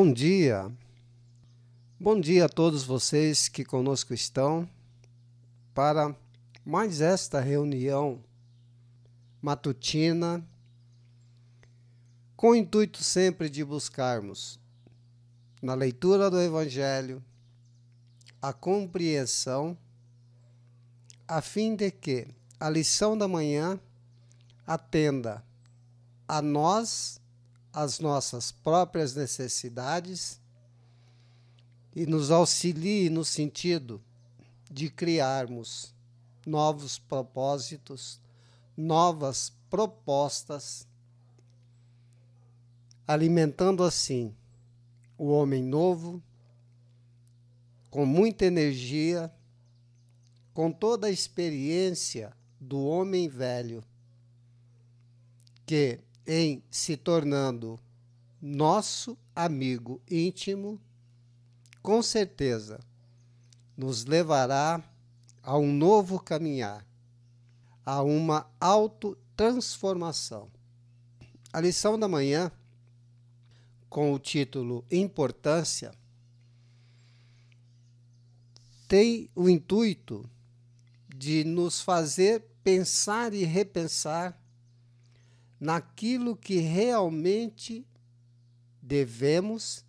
Bom dia. Bom dia a todos vocês que conosco estão para mais esta reunião matutina com o intuito sempre de buscarmos na leitura do evangelho a compreensão a fim de que a lição da manhã atenda a nós as nossas próprias necessidades e nos auxilie no sentido de criarmos novos propósitos, novas propostas, alimentando assim o homem novo, com muita energia, com toda a experiência do homem velho, que em se tornando nosso amigo íntimo, com certeza nos levará a um novo caminhar, a uma autotransformação. A lição da manhã, com o título Importância, tem o intuito de nos fazer pensar e repensar naquilo que realmente devemos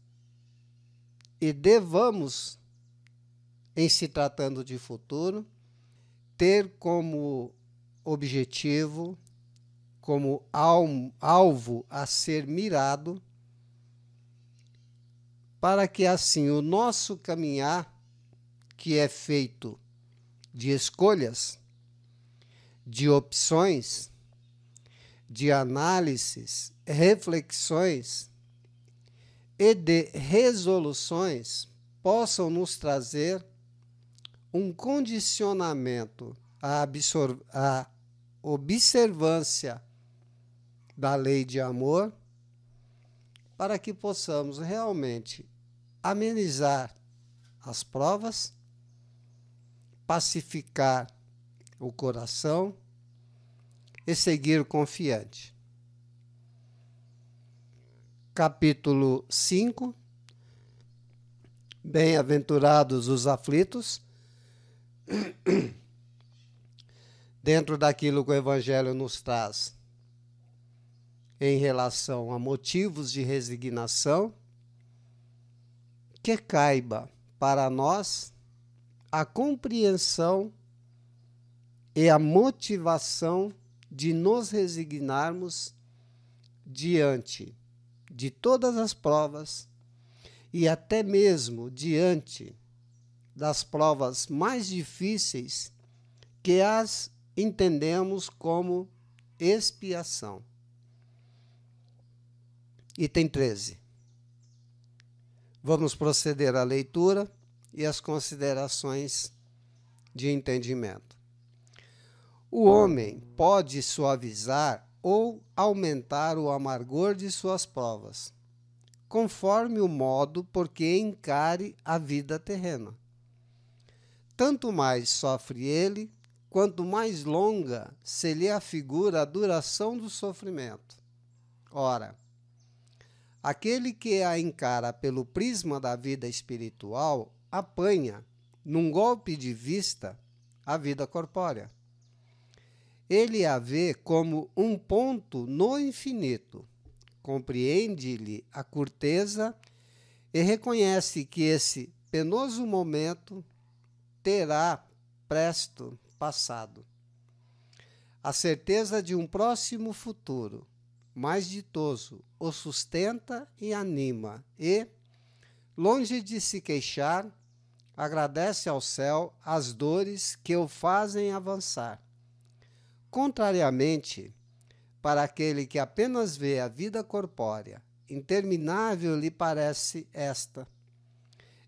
e devamos, em se tratando de futuro, ter como objetivo, como alvo a ser mirado, para que assim o nosso caminhar, que é feito de escolhas, de opções, de análises, reflexões e de resoluções possam nos trazer um condicionamento à, à observância da lei de amor para que possamos realmente amenizar as provas, pacificar o coração e seguir confiante. Capítulo 5 Bem-aventurados os aflitos. Dentro daquilo que o Evangelho nos traz em relação a motivos de resignação, que caiba para nós a compreensão e a motivação de nos resignarmos diante de todas as provas e até mesmo diante das provas mais difíceis que as entendemos como expiação. Item 13. Vamos proceder à leitura e às considerações de entendimento. O homem pode suavizar ou aumentar o amargor de suas provas, conforme o modo por que encare a vida terrena. Tanto mais sofre ele, quanto mais longa se lhe afigura a duração do sofrimento. Ora, aquele que a encara pelo prisma da vida espiritual apanha, num golpe de vista, a vida corpórea ele a vê como um ponto no infinito, compreende-lhe a corteza e reconhece que esse penoso momento terá presto passado. A certeza de um próximo futuro mais ditoso o sustenta e anima e, longe de se queixar, agradece ao céu as dores que o fazem avançar Contrariamente, para aquele que apenas vê a vida corpórea, interminável lhe parece esta,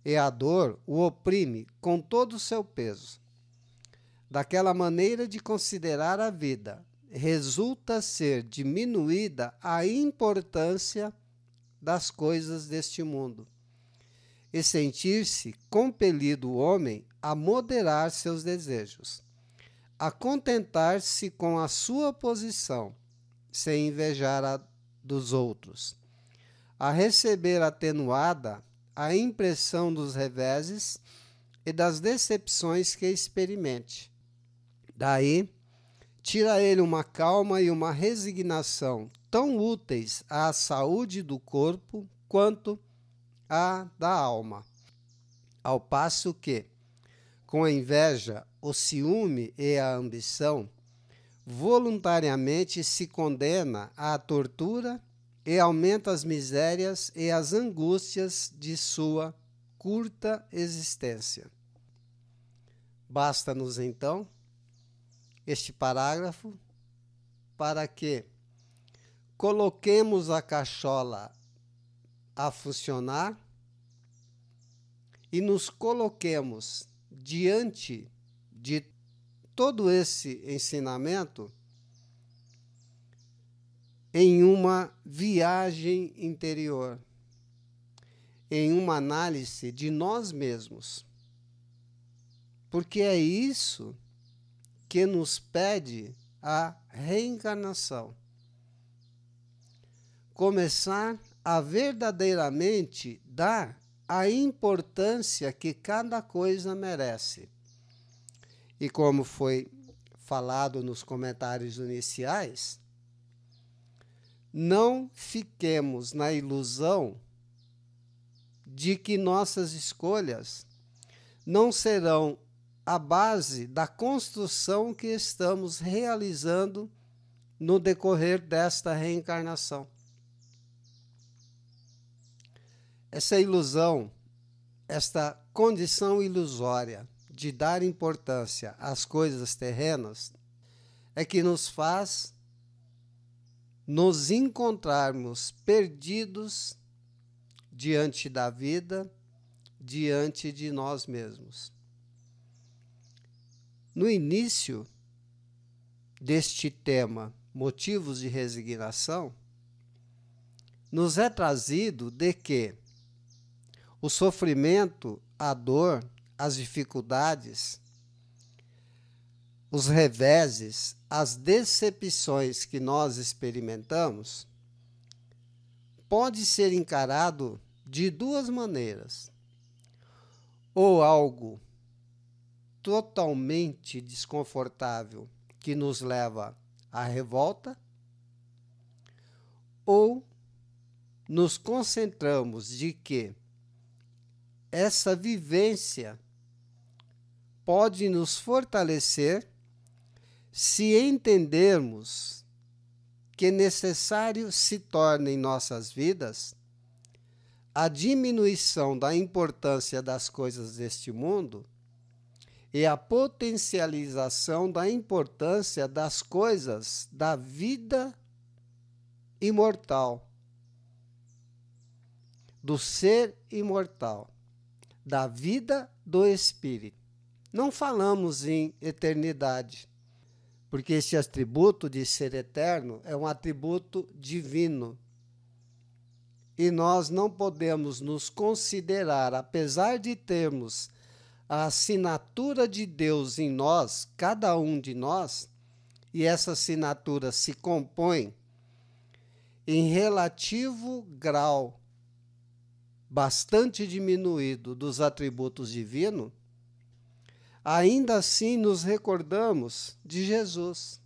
e a dor o oprime com todo o seu peso. Daquela maneira de considerar a vida, resulta ser diminuída a importância das coisas deste mundo, e sentir-se compelido o homem a moderar seus desejos a contentar-se com a sua posição, sem invejar a dos outros, a receber atenuada a impressão dos reveses e das decepções que experimente. Daí, tira ele uma calma e uma resignação tão úteis à saúde do corpo quanto à da alma. Ao passo que, com a inveja o ciúme e a ambição, voluntariamente se condena à tortura e aumenta as misérias e as angústias de sua curta existência. Basta-nos então este parágrafo para que coloquemos a cachola a funcionar e nos coloquemos diante de todo esse ensinamento em uma viagem interior, em uma análise de nós mesmos. Porque é isso que nos pede a reencarnação. Começar a verdadeiramente dar a importância que cada coisa merece. E como foi falado nos comentários iniciais, não fiquemos na ilusão de que nossas escolhas não serão a base da construção que estamos realizando no decorrer desta reencarnação. Essa ilusão, esta condição ilusória, de dar importância às coisas terrenas é que nos faz nos encontrarmos perdidos diante da vida, diante de nós mesmos. No início deste tema, motivos de resignação, nos é trazido de que o sofrimento, a dor, as dificuldades, os reveses, as decepções que nós experimentamos, pode ser encarado de duas maneiras. Ou algo totalmente desconfortável que nos leva à revolta, ou nos concentramos de que essa vivência pode nos fortalecer se entendermos que necessário se torna em nossas vidas a diminuição da importância das coisas deste mundo e a potencialização da importância das coisas da vida imortal, do ser imortal, da vida do espírito não falamos em eternidade, porque esse atributo de ser eterno é um atributo divino. E nós não podemos nos considerar, apesar de termos a assinatura de Deus em nós, cada um de nós, e essa assinatura se compõe em relativo grau bastante diminuído dos atributos divinos, ainda assim nos recordamos de Jesus,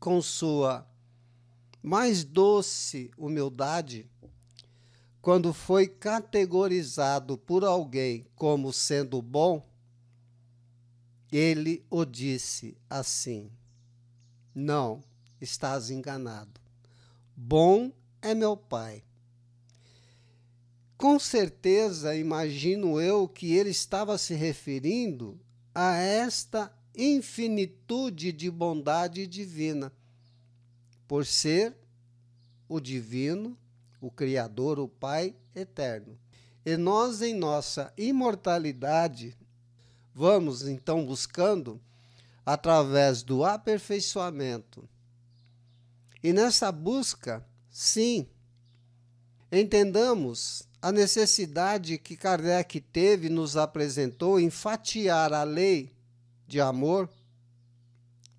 com sua mais doce humildade, quando foi categorizado por alguém como sendo bom, ele o disse assim: Não, estás enganado. Bom é meu Pai com certeza imagino eu que ele estava se referindo a esta infinitude de bondade divina, por ser o divino, o Criador, o Pai eterno. E nós, em nossa imortalidade, vamos então buscando através do aperfeiçoamento. E nessa busca, sim, entendamos a necessidade que Kardec teve nos apresentou em fatiar a lei de amor,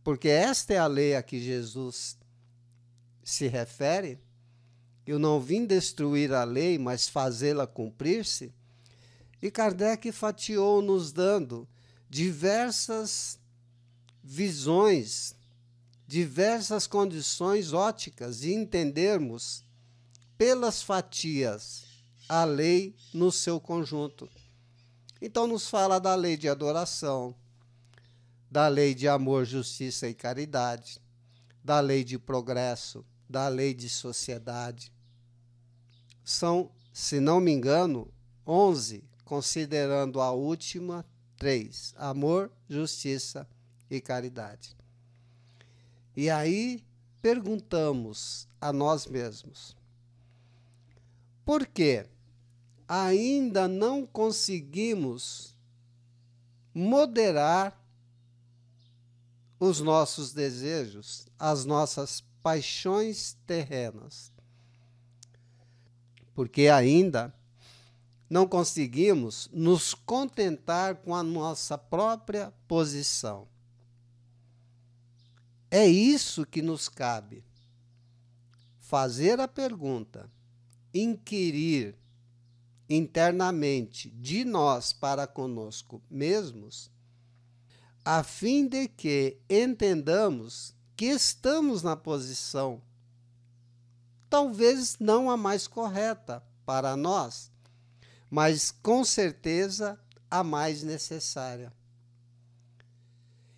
porque esta é a lei a que Jesus se refere. Eu não vim destruir a lei, mas fazê-la cumprir-se. E Kardec fatiou nos dando diversas visões, diversas condições óticas de entendermos pelas fatias a lei no seu conjunto. Então, nos fala da lei de adoração, da lei de amor, justiça e caridade, da lei de progresso, da lei de sociedade. São, se não me engano, 11, considerando a última, três: amor, justiça e caridade. E aí perguntamos a nós mesmos: por que ainda não conseguimos moderar os nossos desejos, as nossas paixões terrenas. Porque ainda não conseguimos nos contentar com a nossa própria posição. É isso que nos cabe. Fazer a pergunta, inquirir internamente de nós para conosco mesmos, a fim de que entendamos que estamos na posição talvez não a mais correta para nós, mas com certeza a mais necessária.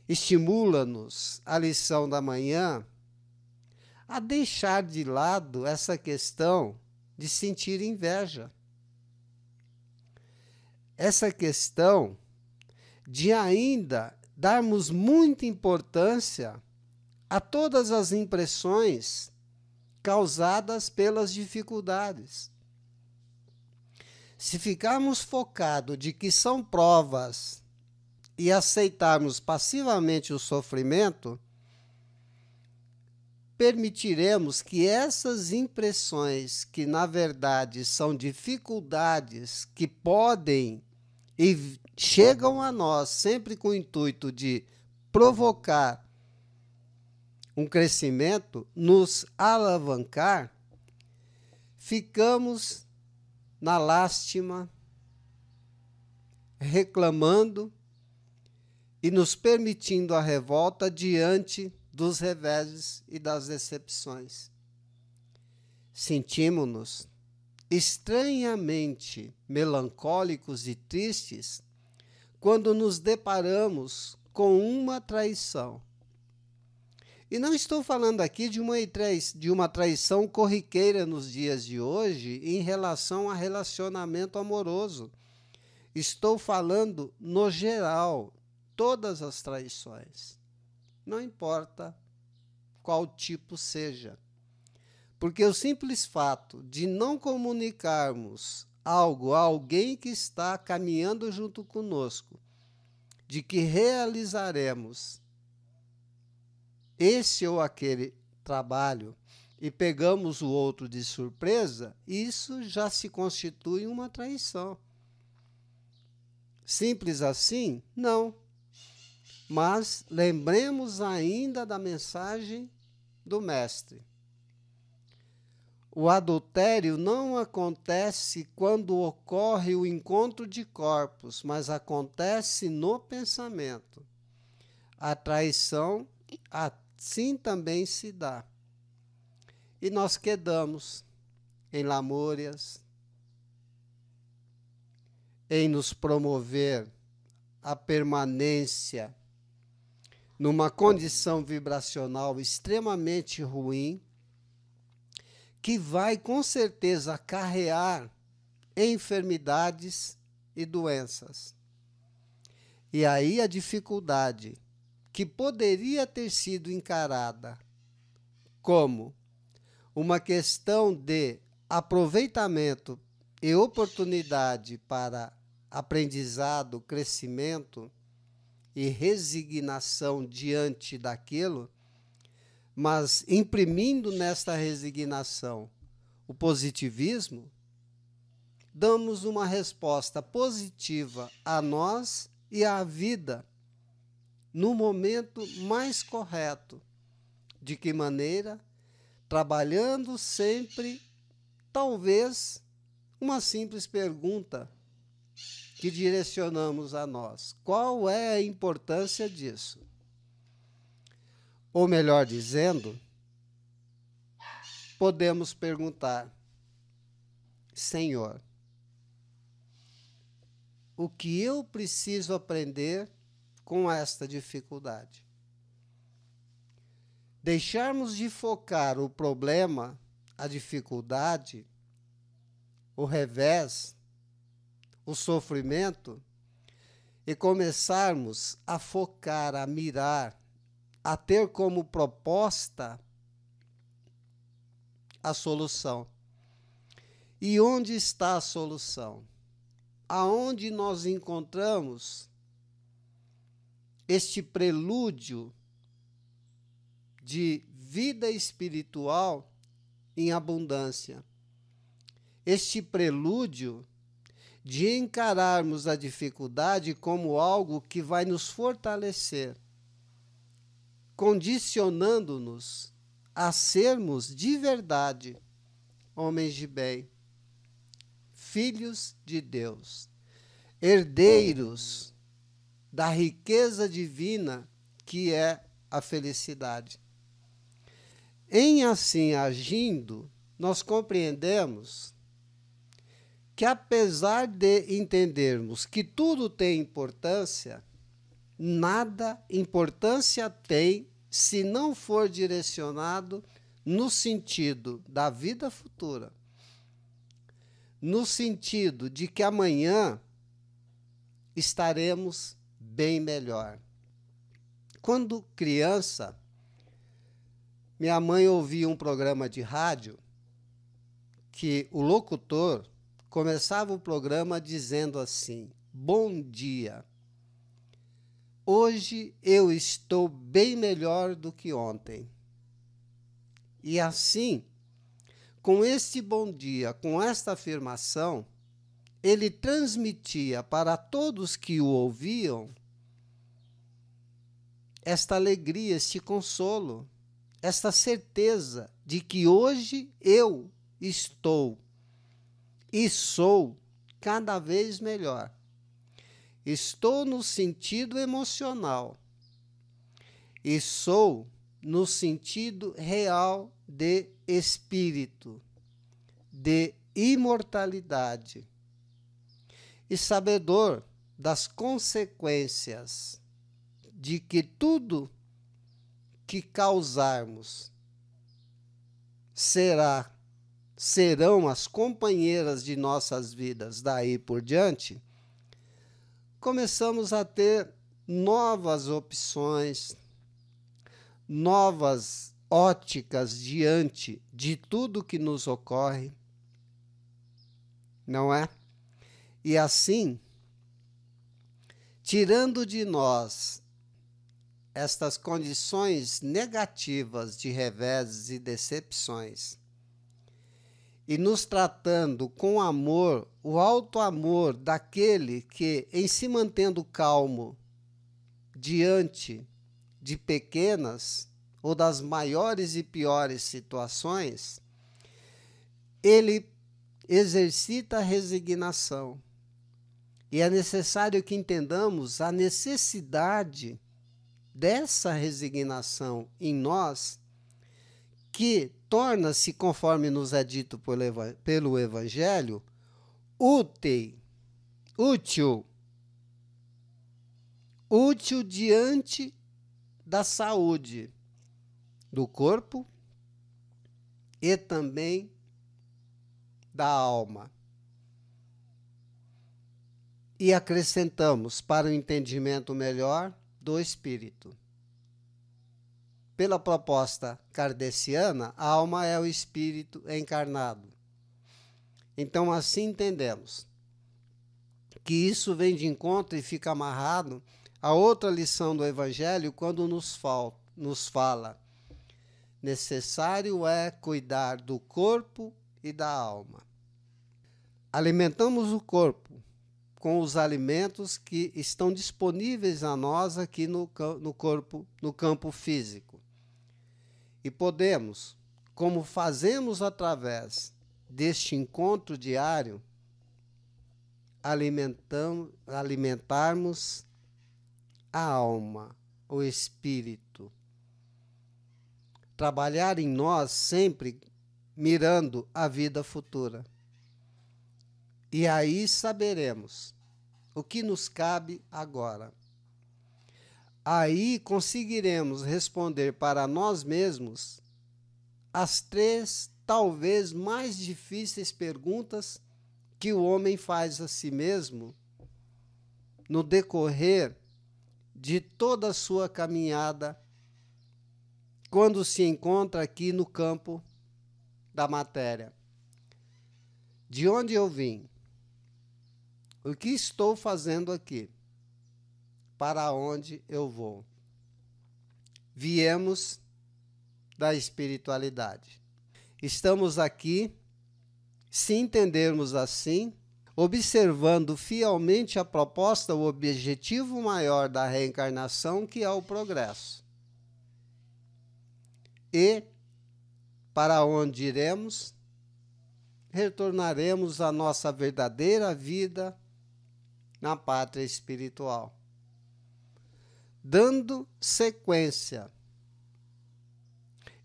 Estimula-nos a lição da manhã a deixar de lado essa questão de sentir inveja essa questão de ainda darmos muita importância a todas as impressões causadas pelas dificuldades. Se ficarmos focados de que são provas e aceitarmos passivamente o sofrimento, permitiremos que essas impressões, que na verdade são dificuldades que podem e chegam a nós sempre com o intuito de provocar um crescimento, nos alavancar, ficamos na lástima, reclamando e nos permitindo a revolta diante dos reveses e das decepções. Sentimos-nos estranhamente melancólicos e tristes quando nos deparamos com uma traição. E não estou falando aqui de uma, de uma traição corriqueira nos dias de hoje em relação a relacionamento amoroso. Estou falando no geral, todas as traições não importa qual tipo seja. Porque o simples fato de não comunicarmos algo a alguém que está caminhando junto conosco, de que realizaremos esse ou aquele trabalho e pegamos o outro de surpresa, isso já se constitui uma traição. Simples assim? Não. Mas lembremos ainda da mensagem do Mestre. O adultério não acontece quando ocorre o encontro de corpos, mas acontece no pensamento. A traição assim também se dá. E nós quedamos em lamúrias, em nos promover a permanência numa condição vibracional extremamente ruim, que vai com certeza acarrear enfermidades e doenças. E aí a dificuldade que poderia ter sido encarada como uma questão de aproveitamento e oportunidade para aprendizado, crescimento, e resignação diante daquilo, mas imprimindo nesta resignação o positivismo, damos uma resposta positiva a nós e à vida no momento mais correto. De que maneira? Trabalhando sempre, talvez, uma simples pergunta que direcionamos a nós. Qual é a importância disso? Ou melhor dizendo, podemos perguntar: Senhor, o que eu preciso aprender com esta dificuldade? Deixarmos de focar o problema, a dificuldade, o revés o sofrimento e começarmos a focar, a mirar, a ter como proposta a solução. E onde está a solução? Aonde nós encontramos este prelúdio de vida espiritual em abundância? Este prelúdio de encararmos a dificuldade como algo que vai nos fortalecer, condicionando-nos a sermos de verdade homens de bem, filhos de Deus, herdeiros da riqueza divina que é a felicidade. Em assim agindo, nós compreendemos que, apesar de entendermos que tudo tem importância, nada importância tem se não for direcionado no sentido da vida futura, no sentido de que amanhã estaremos bem melhor. Quando criança, minha mãe ouvia um programa de rádio que o locutor começava o programa dizendo assim: Bom dia. Hoje eu estou bem melhor do que ontem. E assim, com este bom dia, com esta afirmação, ele transmitia para todos que o ouviam esta alegria, este consolo, esta certeza de que hoje eu estou e sou cada vez melhor. Estou no sentido emocional e sou no sentido real de espírito, de imortalidade e sabedor das consequências de que tudo que causarmos será serão as companheiras de nossas vidas daí por diante, começamos a ter novas opções, novas óticas diante de tudo que nos ocorre, não é? E assim, tirando de nós estas condições negativas de reveses e decepções, e nos tratando com amor, o alto amor daquele que, em se mantendo calmo diante de pequenas ou das maiores e piores situações, ele exercita a resignação. E é necessário que entendamos a necessidade dessa resignação em nós que torna-se, conforme nos é dito pelo Evangelho, útil, útil, útil diante da saúde do corpo e também da alma. E acrescentamos para o um entendimento melhor do espírito. Pela proposta kardeciana, a alma é o espírito encarnado. Então, assim entendemos que isso vem de encontro e fica amarrado a outra lição do Evangelho quando nos, fal nos fala: necessário é cuidar do corpo e da alma. Alimentamos o corpo com os alimentos que estão disponíveis a nós aqui no, no corpo, no campo físico. E podemos, como fazemos através deste encontro diário, alimentarmos a alma, o espírito. Trabalhar em nós sempre mirando a vida futura. E aí saberemos o que nos cabe agora. Aí conseguiremos responder para nós mesmos as três, talvez mais difíceis perguntas que o homem faz a si mesmo no decorrer de toda a sua caminhada quando se encontra aqui no campo da matéria. De onde eu vim? O que estou fazendo aqui? para onde eu vou. Viemos da espiritualidade. Estamos aqui, se entendermos assim, observando fielmente a proposta, o objetivo maior da reencarnação, que é o progresso. E para onde iremos? Retornaremos à nossa verdadeira vida na pátria espiritual dando sequência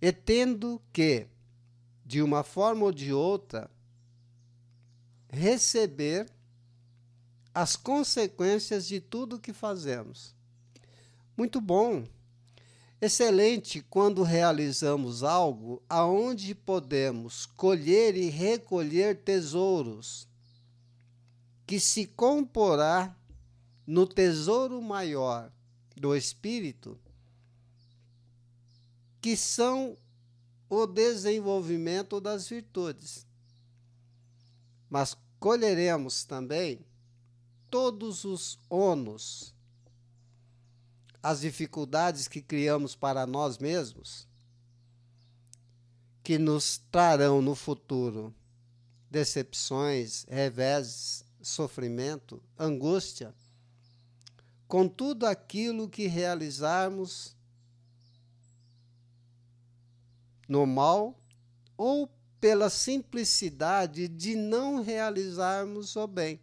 e tendo que, de uma forma ou de outra, receber as consequências de tudo que fazemos. Muito bom. Excelente quando realizamos algo aonde podemos colher e recolher tesouros que se comporá no tesouro maior do espírito, que são o desenvolvimento das virtudes. Mas colheremos também todos os ônus, as dificuldades que criamos para nós mesmos, que nos trarão no futuro decepções, reveses, sofrimento, angústia, com tudo aquilo que realizarmos no mal ou pela simplicidade de não realizarmos o bem.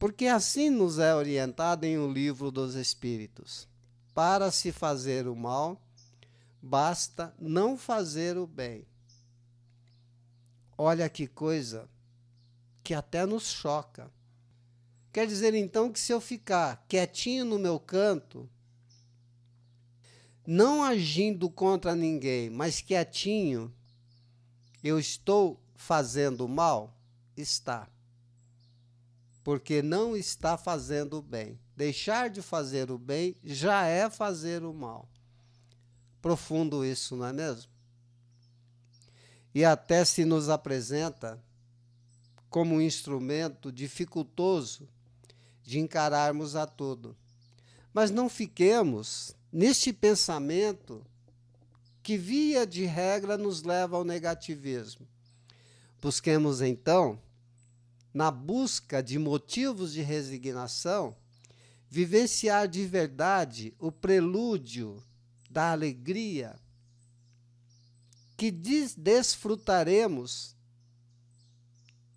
Porque assim nos é orientado em O um Livro dos Espíritos. Para se fazer o mal, basta não fazer o bem. Olha que coisa que até nos choca. Quer dizer então que se eu ficar quietinho no meu canto, não agindo contra ninguém, mas quietinho, eu estou fazendo mal? Está. Porque não está fazendo o bem. Deixar de fazer o bem já é fazer o mal. Profundo isso, não é mesmo? E até se nos apresenta como um instrumento dificultoso de encararmos a tudo. Mas não fiquemos neste pensamento que, via de regra, nos leva ao negativismo. Busquemos, então, na busca de motivos de resignação, vivenciar de verdade o prelúdio da alegria que desfrutaremos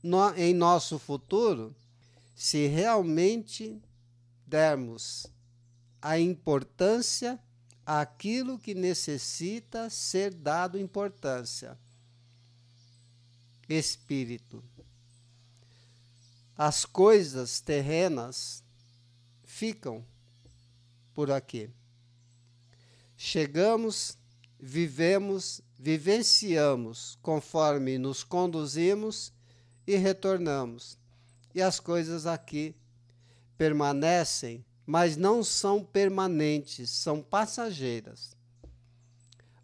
no, em nosso futuro se realmente dermos a importância àquilo que necessita ser dado importância. Espírito. As coisas terrenas ficam por aqui. Chegamos, vivemos, vivenciamos conforme nos conduzimos e retornamos e as coisas aqui permanecem, mas não são permanentes, são passageiras.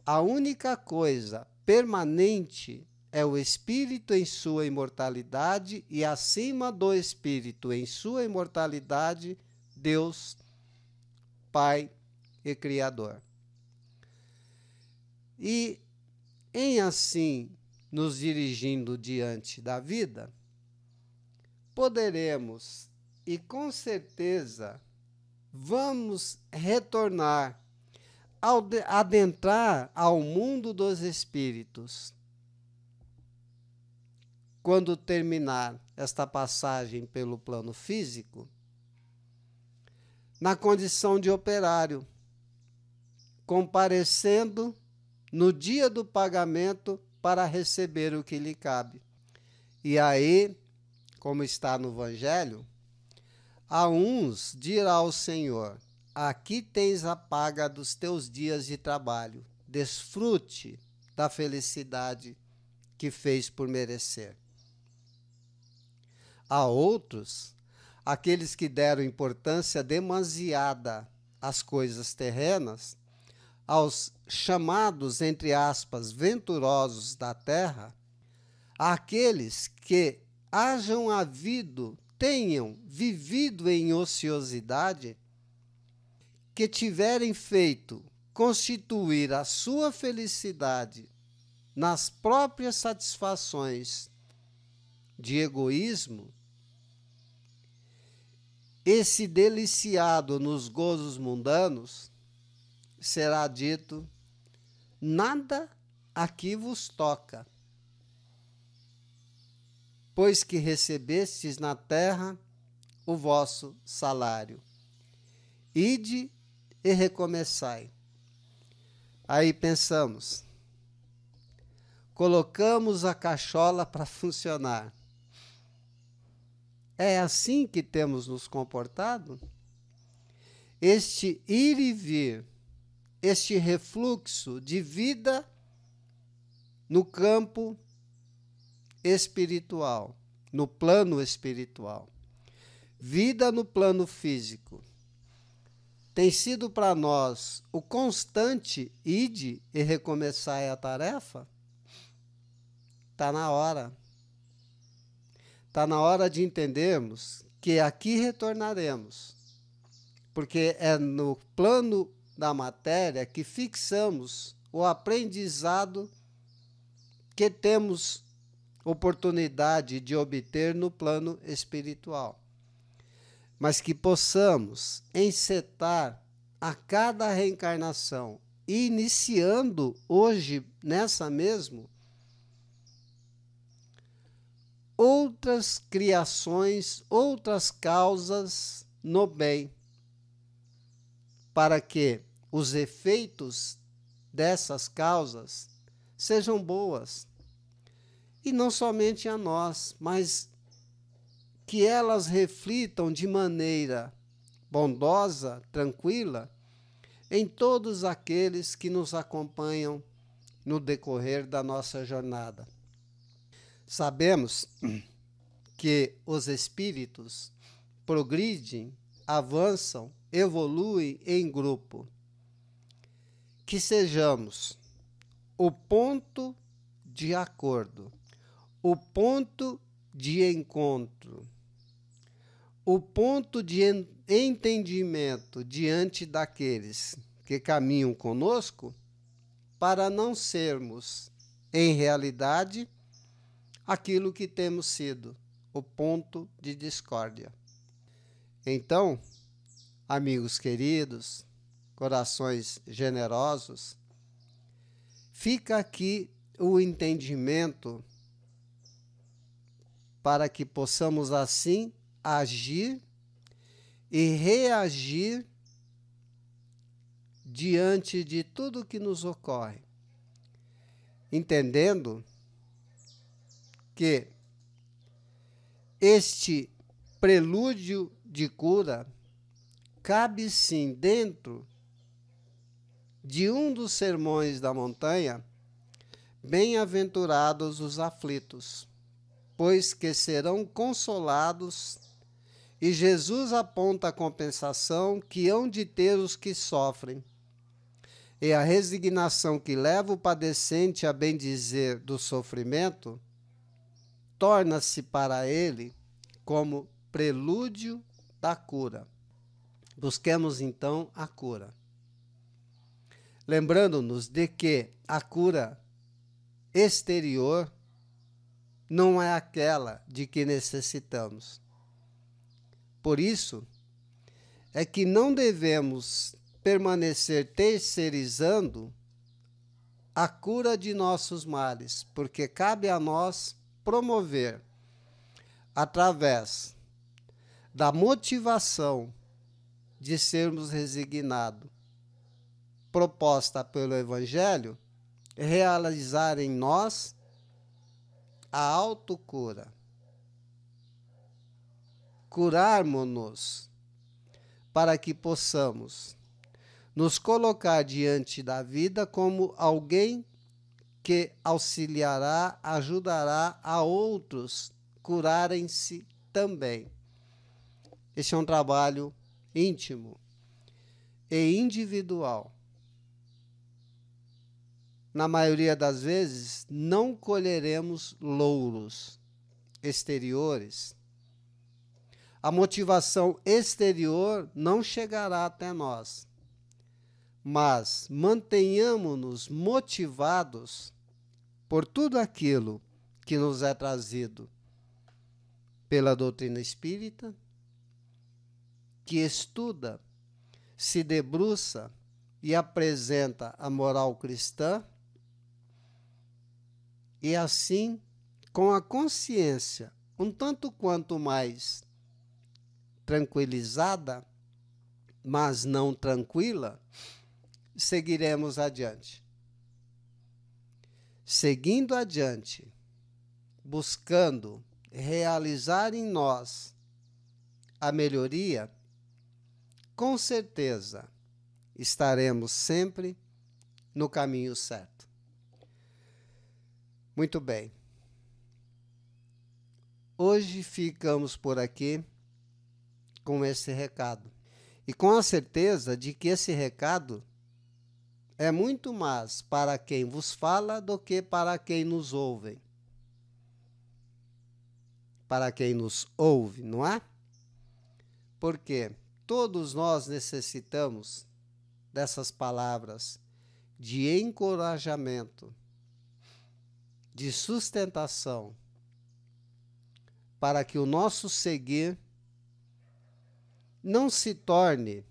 A única coisa permanente é o espírito em sua imortalidade e acima do espírito em sua imortalidade, Deus, Pai e Criador. E em assim nos dirigindo diante da vida, poderemos e com certeza vamos retornar, ao adentrar ao mundo dos espíritos. Quando terminar esta passagem pelo plano físico, na condição de operário, comparecendo no dia do pagamento para receber o que lhe cabe. E aí como está no Evangelho, a uns dirá o Senhor: Aqui tens a paga dos teus dias de trabalho, desfrute da felicidade que fez por merecer. A outros, aqueles que deram importância demasiada às coisas terrenas, aos chamados, entre aspas, venturosos da terra, àqueles que hajam havido, tenham vivido em ociosidade, que tiverem feito constituir a sua felicidade nas próprias satisfações de egoísmo, esse deliciado nos gozos mundanos, será dito: nada aqui vos toca depois que recebestes na terra o vosso salário. Ide e recomeçai. Aí pensamos, colocamos a cachola para funcionar. É assim que temos nos comportado? Este ir e vir, este refluxo de vida no campo espiritual, no plano espiritual. Vida no plano físico. Tem sido para nós o constante id e recomeçar é a tarefa? Está na hora. Está na hora de entendermos que aqui retornaremos, porque é no plano da matéria que fixamos o aprendizado que temos oportunidade de obter no plano espiritual. Mas que possamos encetar a cada reencarnação, iniciando hoje, nessa mesmo, outras criações, outras causas no bem, para que os efeitos dessas causas sejam boas, e não somente a nós, mas que elas reflitam de maneira bondosa, tranquila, em todos aqueles que nos acompanham no decorrer da nossa jornada. Sabemos que os espíritos progridem, avançam, evoluem em grupo. Que sejamos o ponto de acordo o ponto de encontro, o ponto de entendimento diante daqueles que caminham conosco, para não sermos, em realidade, aquilo que temos sido, o ponto de discórdia. Então, amigos queridos, corações generosos, fica aqui o entendimento para que possamos assim agir e reagir diante de tudo que nos ocorre, entendendo que este prelúdio de cura cabe sim dentro de um dos sermões da montanha, bem-aventurados os aflitos pois que serão consolados. E Jesus aponta a compensação que hão de ter os que sofrem. E a resignação que leva o padecente a bem dizer do sofrimento torna-se para ele como prelúdio da cura. Busquemos então a cura. Lembrando-nos de que a cura exterior não é aquela de que necessitamos. Por isso, é que não devemos permanecer terceirizando a cura de nossos males, porque cabe a nós promover, através da motivação de sermos resignados, proposta pelo Evangelho, realizar em nós a autocura. Curarmos-nos para que possamos nos colocar diante da vida como alguém que auxiliará, ajudará a outros curarem-se também. Este é um trabalho íntimo e individual na maioria das vezes, não colheremos louros exteriores. A motivação exterior não chegará até nós. Mas mantenhamos-nos motivados por tudo aquilo que nos é trazido pela doutrina espírita, que estuda, se debruça e apresenta a moral cristã e assim, com a consciência um tanto quanto mais tranquilizada, mas não tranquila, seguiremos adiante. Seguindo adiante, buscando realizar em nós a melhoria, com certeza estaremos sempre no caminho certo. Muito bem. Hoje ficamos por aqui com esse recado. E com a certeza de que esse recado é muito mais para quem vos fala do que para quem nos ouve. Para quem nos ouve, não é? Porque todos nós necessitamos dessas palavras de encorajamento de sustentação para que o nosso seguir não se torne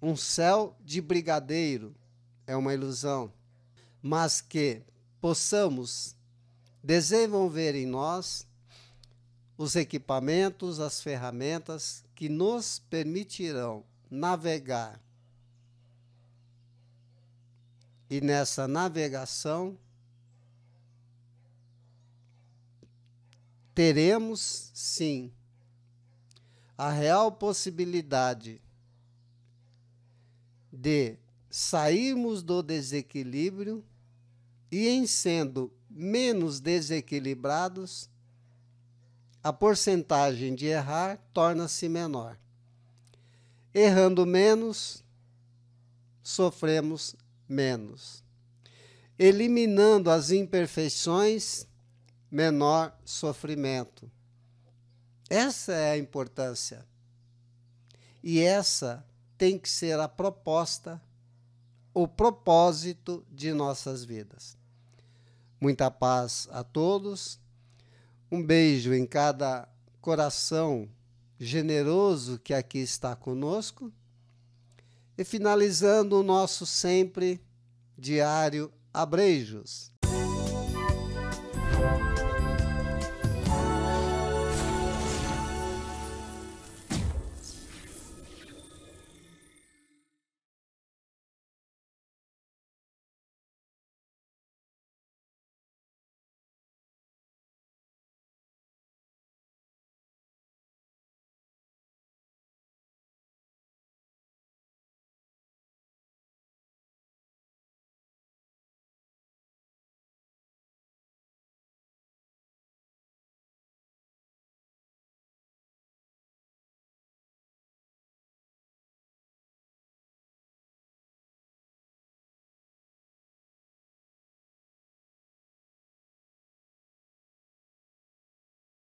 um céu de brigadeiro, é uma ilusão, mas que possamos desenvolver em nós os equipamentos, as ferramentas que nos permitirão navegar. E nessa navegação, teremos sim a real possibilidade de sairmos do desequilíbrio e, em sendo menos desequilibrados, a porcentagem de errar torna-se menor. Errando menos, sofremos menos. Eliminando as imperfeições, menor sofrimento. Essa é a importância. E essa tem que ser a proposta, o propósito de nossas vidas. Muita paz a todos. Um beijo em cada coração generoso que aqui está conosco. E finalizando o nosso sempre diário Abrejos.